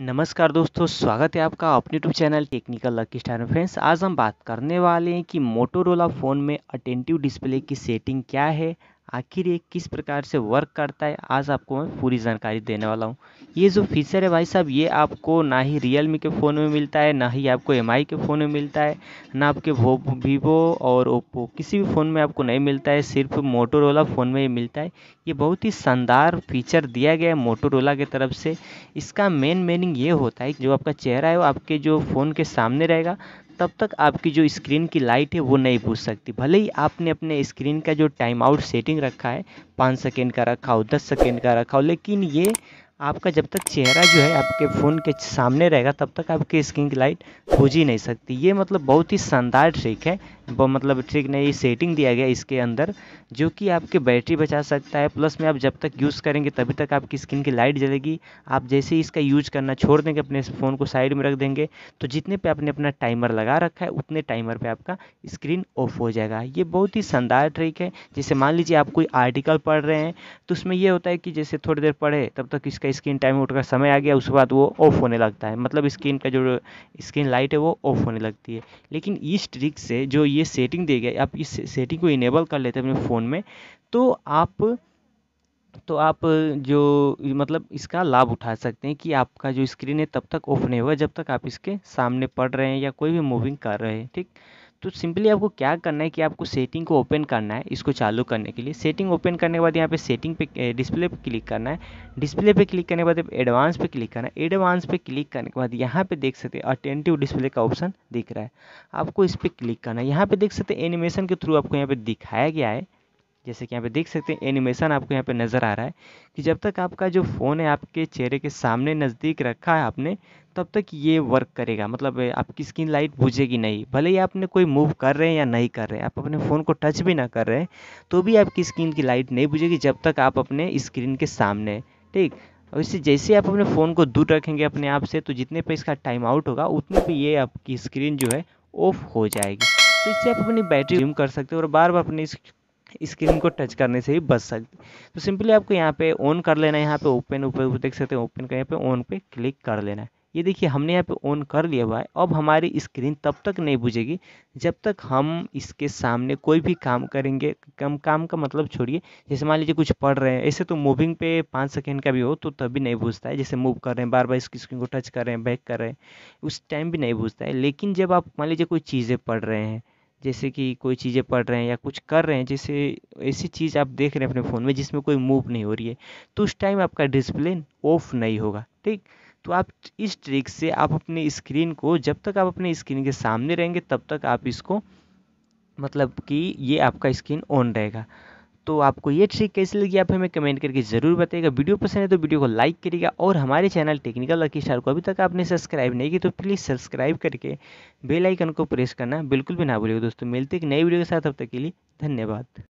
नमस्कार दोस्तों स्वागत है आपका अपने YouTube channel technical lucky star में फ्रेंड्स आज हम बात करने वाले हैं कि मोटोरोला फ़ोन में अटेंटिव डिस्प्ले की सेटिंग क्या है आखिर ये किस प्रकार से वर्क करता है आज आपको मैं पूरी जानकारी देने वाला हूँ ये जो फीचर है भाई साहब ये आपको ना ही रियल मी के फ़ोन में मिलता है ना ही आपको एम के फ़ोन में मिलता है ना आपके वो वीवो और ओप्पो किसी भी फ़ोन में आपको नहीं मिलता है सिर्फ मोटोरोला फ़ोन में ही मिलता है ये बहुत ही शानदार फीचर दिया गया है मोटोरोला की तरफ से इसका मेन मीनिंग ये होता है जो आपका चेहरा है वो आपके जो फ़ोन के सामने रहेगा तब तक आपकी जो स्क्रीन की लाइट है वो नहीं बुझ सकती भले ही आपने अपने स्क्रीन का जो टाइम आउट सेटिंग रखा है पाँच सेकेंड का रखा हो दस सेकेंड का रखा हो लेकिन ये आपका जब तक चेहरा जो है आपके फ़ोन के सामने रहेगा तब तक आपकी स्क्रीन की लाइट बुझ ही नहीं सकती ये मतलब बहुत ही शानदार ट्रिक है मतलब ट्रिक नहीं सेटिंग दिया गया इसके अंदर जो कि आपके बैटरी बचा सकता है प्लस में आप जब तक यूज़ करेंगे तभी तक आपकी स्क्रीन की लाइट जलेगी आप जैसे ही इसका यूज करना छोड़ देंगे अपने फ़ोन को साइड में रख देंगे तो जितने पे आपने अपना टाइमर लगा रखा है उतने टाइमर पे आपका स्क्रीन ऑफ हो जाएगा ये बहुत ही शानदार ट्रिक है जैसे मान लीजिए आप कोई आर्टिकल पढ़ रहे हैं तो उसमें यह होता है कि जैसे थोड़ी देर पढ़े तब तक इसका उसका स्क्रीन टाइम उठकर समय आ गया उसके बाद वो ऑफ होने लगता है मतलब स्क्रीन का जो स्क्रीन लाइट है वो ऑफ होने लगती है लेकिन इस ट्रिक से जो ये सेटिंग दे गए आप इस सेटिंग को इनेबल कर लेते हैं अपने फ़ोन में तो आप तो आप जो मतलब इसका लाभ उठा सकते हैं कि आपका जो स्क्रीन है तब तक ऑफ नहीं होगा जब तक आप इसके सामने पढ़ रहे हैं या कोई भी मूविंग कर रहे हैं ठीक तो सिंपली आपको क्या करना है कि आपको सेटिंग को ओपन करना है इसको चालू करने के लिए सेटिंग ओपन करने के बाद यहाँ पे सेटिंग पे डिस्प्ले पे क्लिक करना है डिस्प्ले पे क्लिक करने के बाद एडवांस पे क्लिक करना है एडवांस पे क्लिक करने के बाद यहाँ पे देख सकते हैं अटेंटिव डिस्प्ले का ऑप्शन दिख रहा है आपको इस पर क्लिक करना है यहाँ पे देख सकते हैं एनिमेशन के थ्रू आपको यहाँ पे दिखाया गया है जैसे कि यहाँ पे देख सकते हैं एनिमेशन आपको यहाँ पे नज़र आ रहा है कि जब तक आपका जो फ़ोन है आपके चेहरे के सामने नज़दीक रखा है आपने तब तक ये वर्क करेगा मतलब आपकी स्किन लाइट बुझेगी नहीं भले ही आपने कोई मूव कर रहे हैं या नहीं कर रहे हैं आप अपने फ़ोन को टच भी ना कर रहे हैं तो भी आपकी स्किन की लाइट नहीं बुझेगी जब तक आप अपने स्क्रीन के सामने ठीक और इससे जैसे आप अपने फ़ोन को दूर रखेंगे अपने आप से तो जितने पर इसका टाइम आउट होगा उतने भी ये आपकी स्क्रीन जो है ऑफ हो जाएगी तो इससे आप अपनी बैटरी रिम कर सकते हो और बार बार अपनी स्क्रीन को टच करने से ही बच सकती तो सिंपली आपको यहाँ पे ऑन कर लेना है यहाँ पे ओपन ऊपर देख सकते हैं ओपन का यहाँ पे ऑन पे क्लिक कर लेना है ये देखिए हमने यहाँ पे ऑन कर लिया हुआ है अब हमारी स्क्रीन तब तक नहीं बुझेगी जब तक हम इसके सामने कोई भी काम करेंगे कम काम का मतलब छोड़िए जैसे मान लीजिए कुछ पढ़ रहे हैं ऐसे तो मूविंग पे पाँच सेकेंड का भी हो तो तभी नहीं बुझता है जैसे मूव कर रहे हैं बार बार इसकी स्क्रीन को टच कर रहे हैं बैक कर रहे हैं उस टाइम भी नहीं बुझता है लेकिन जब आप मान लीजिए कोई चीज़ें पढ़ रहे हैं जैसे कि कोई चीज़ें पढ़ रहे हैं या कुछ कर रहे हैं जैसे ऐसी चीज़ आप देख रहे हैं अपने फ़ोन में जिसमें कोई मूव नहीं हो रही है तो उस टाइम आपका डिस्प्ले ऑफ नहीं होगा ठीक तो आप इस ट्रिक से आप अपने स्क्रीन को जब तक आप अपने स्क्रीन के सामने रहेंगे तब तक आप इसको मतलब कि ये आपका स्क्रीन ऑन रहेगा तो आपको ये ट्रिक कैसी लगी आप हमें कमेंट करके ज़रूर बताएगा वीडियो पसंद है तो वीडियो को लाइक करिएगा और हमारे चैनल टेक्निकल लकी स्टार को अभी तक आपने सब्सक्राइब नहीं किया तो प्लीज़ सब्सक्राइब करके बेल आइकन को प्रेस करना बिल्कुल भी ना भूलिएगा दोस्तों मिलते एक नई वीडियो के साथ अब तक के लिए धन्यवाद